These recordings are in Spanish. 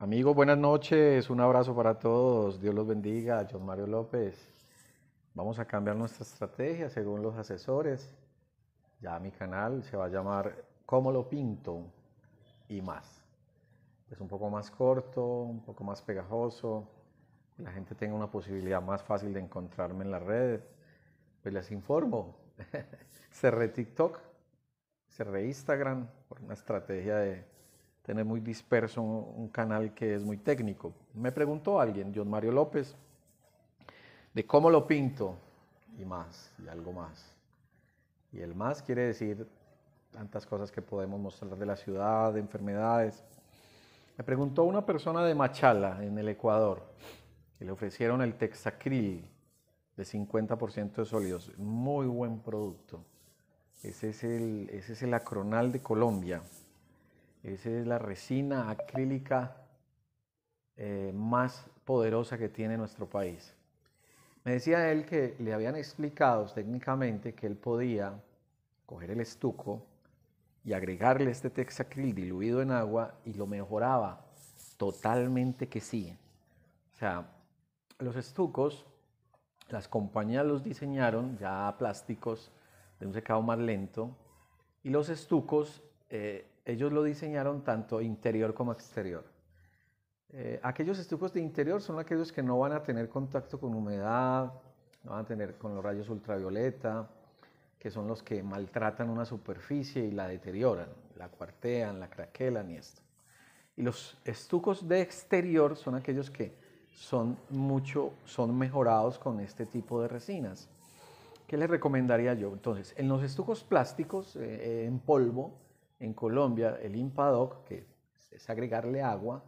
Amigos, buenas noches, un abrazo para todos, Dios los bendiga, John Mario López. Vamos a cambiar nuestra estrategia según los asesores. Ya mi canal se va a llamar Cómo lo pinto y más. Es un poco más corto, un poco más pegajoso, la gente tenga una posibilidad más fácil de encontrarme en las redes. Pues les informo, cerré TikTok, cerré Instagram por una estrategia de tener muy disperso un canal que es muy técnico. Me preguntó alguien, John Mario López, de cómo lo pinto y más, y algo más. Y el más quiere decir tantas cosas que podemos mostrar de la ciudad, de enfermedades. Me preguntó una persona de Machala, en el Ecuador, que le ofrecieron el Texacril de 50% de sólidos. Muy buen producto. Ese es el, ese es el acronal de Colombia. Esa es la resina acrílica eh, más poderosa que tiene nuestro país. Me decía él que le habían explicado técnicamente que él podía coger el estuco y agregarle este texacril diluido en agua y lo mejoraba. Totalmente que sí. O sea, los estucos, las compañías los diseñaron ya plásticos de un secado más lento y los estucos eh, ellos lo diseñaron tanto interior como exterior. Eh, aquellos estucos de interior son aquellos que no van a tener contacto con humedad, no van a tener con los rayos ultravioleta, que son los que maltratan una superficie y la deterioran, la cuartean, la craquelan y esto. Y los estucos de exterior son aquellos que son mucho, son mejorados con este tipo de resinas. ¿Qué les recomendaría yo? Entonces, en los estucos plásticos eh, en polvo, en Colombia, el impadoc, que es agregarle agua,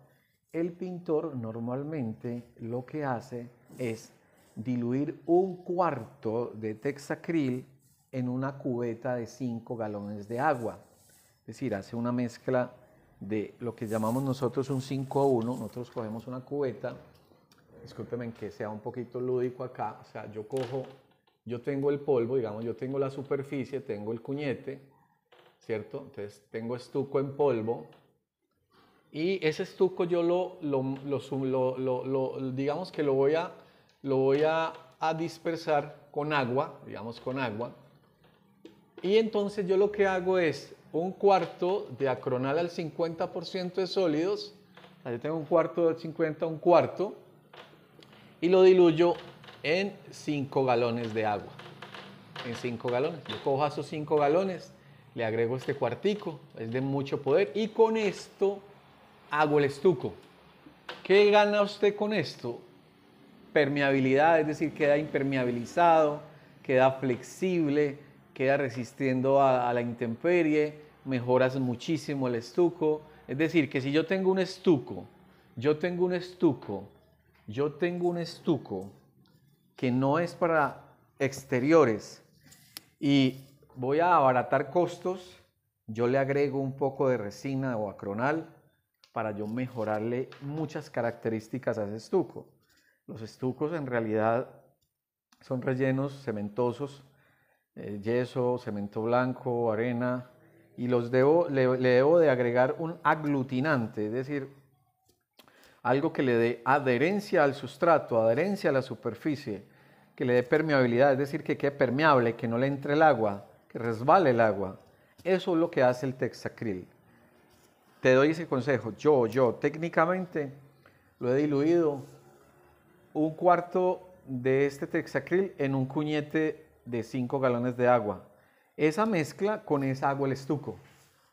el pintor normalmente lo que hace es diluir un cuarto de texacril en una cubeta de 5 galones de agua. Es decir, hace una mezcla de lo que llamamos nosotros un 5 a 1. Nosotros cogemos una cubeta, discúlpenme que sea un poquito lúdico acá, o sea, yo cojo, yo tengo el polvo, digamos, yo tengo la superficie, tengo el cuñete, ¿cierto? Entonces tengo estuco en polvo y ese estuco yo lo, lo, lo, digamos que lo voy a, lo voy a, dispersar con agua, digamos con agua. Y entonces yo lo que hago es un cuarto de acronal al 50% de sólidos. ahí tengo un cuarto del 50, un cuarto. Y lo diluyo en 5 galones de agua. En 5 galones. Yo cojo esos 5 galones le agrego este cuartico, es de mucho poder y con esto hago el estuco. ¿Qué gana usted con esto? Permeabilidad, es decir, queda impermeabilizado, queda flexible, queda resistiendo a, la intemperie, mejoras muchísimo el estuco. Es decir, que si yo tengo un estuco, yo tengo un estuco, yo tengo un estuco que no es para exteriores y voy a abaratar costos, yo le agrego un poco de resina o acronal para yo mejorarle muchas características a ese estuco. Los estucos en realidad son rellenos cementosos, eh, yeso, cemento blanco, arena, y los debo, le, le debo de agregar un aglutinante, es decir, algo que le dé adherencia al sustrato, adherencia a la superficie, que le dé permeabilidad, es decir, que quede permeable, que no le entre el agua, que resbale el agua. Eso es lo que hace el texacril. Te doy ese consejo. Yo, yo, técnicamente lo he diluido un cuarto de este texacril en un cuñete de 5 galones de agua. Esa mezcla con esa agua el estuco.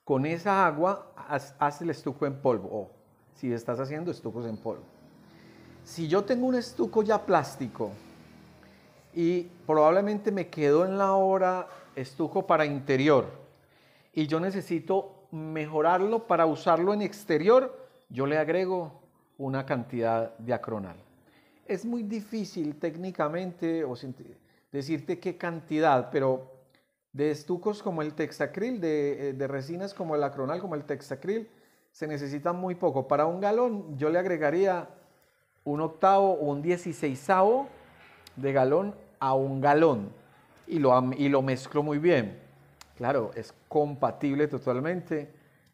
Con esa agua haz, el estuco en polvo. O si estás haciendo estucos en polvo. Si yo tengo un estuco ya plástico y probablemente me quedo en la hora estuco para interior y yo necesito mejorarlo para usarlo en exterior, yo le agrego una cantidad de acronal. Es muy difícil técnicamente o decirte qué cantidad, pero de estucos como el texacril, eh, de, resinas como el acronal, como el texacril, se necesita muy poco. Para un galón yo le agregaría un octavo o un dieciséisavo de galón a un galón y lo, y lo mezclo muy bien. Claro, es compatible totalmente,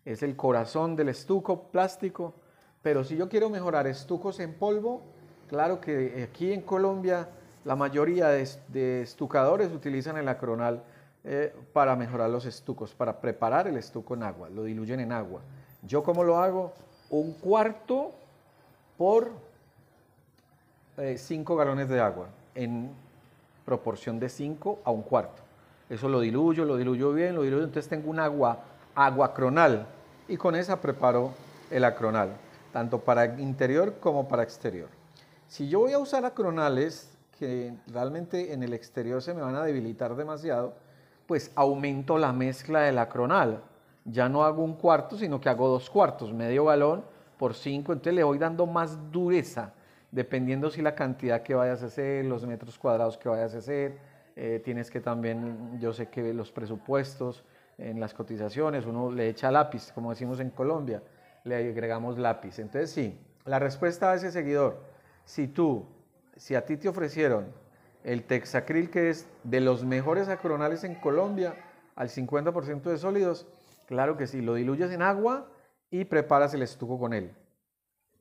es el corazón del estuco plástico, pero si yo quiero mejorar estucos en polvo, claro que aquí en Colombia la mayoría de, estucadores utilizan el acronal eh, para mejorar los estucos, para preparar el estuco en agua, lo diluyen en agua. Yo como lo hago, un cuarto por eh, cinco galones de agua en proporción de 5 a un cuarto. Eso lo diluyo, lo diluyo bien, lo diluyo, entonces tengo un agua, agua cronal, y con esa preparo el acronal, tanto para interior como para exterior. Si yo voy a usar acronales que realmente en el exterior se me van a debilitar demasiado, pues aumento la mezcla del acronal. Ya no hago un cuarto, sino que hago dos cuartos, medio galón por 5, entonces le voy dando más dureza dependiendo si la cantidad que vayas a hacer, los metros cuadrados que vayas a hacer, eh, tienes que también, yo sé que los presupuestos en las cotizaciones, uno le echa lápiz, como decimos en Colombia, le agregamos lápiz. Entonces sí, la respuesta a ese seguidor, si tú, si a ti te ofrecieron el Texacril, que es de los mejores acronales en Colombia, al 50% de sólidos, claro que sí, lo diluyes en agua y preparas el estuco con él.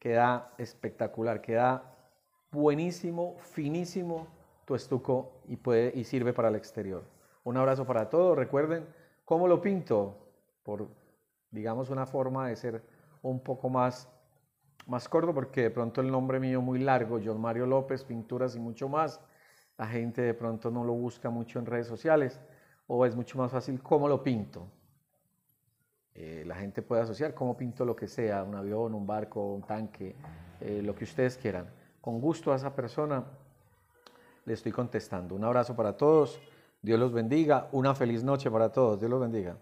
Queda espectacular, queda buenísimo, finísimo tu estuco y, puede, y sirve para el exterior. Un abrazo para todos. Recuerden cómo lo pinto, por digamos una forma de ser un poco más, más corto, porque de pronto el nombre mío muy largo, John Mario López, pinturas y mucho más, la gente de pronto no lo busca mucho en redes sociales o es mucho más fácil cómo lo pinto. Eh, la gente puede asociar cómo pinto lo que sea, un avión, un barco, un tanque, eh, lo que ustedes quieran. Con gusto a esa persona le estoy contestando. Un abrazo para todos, Dios los bendiga, una feliz noche para todos, Dios los bendiga.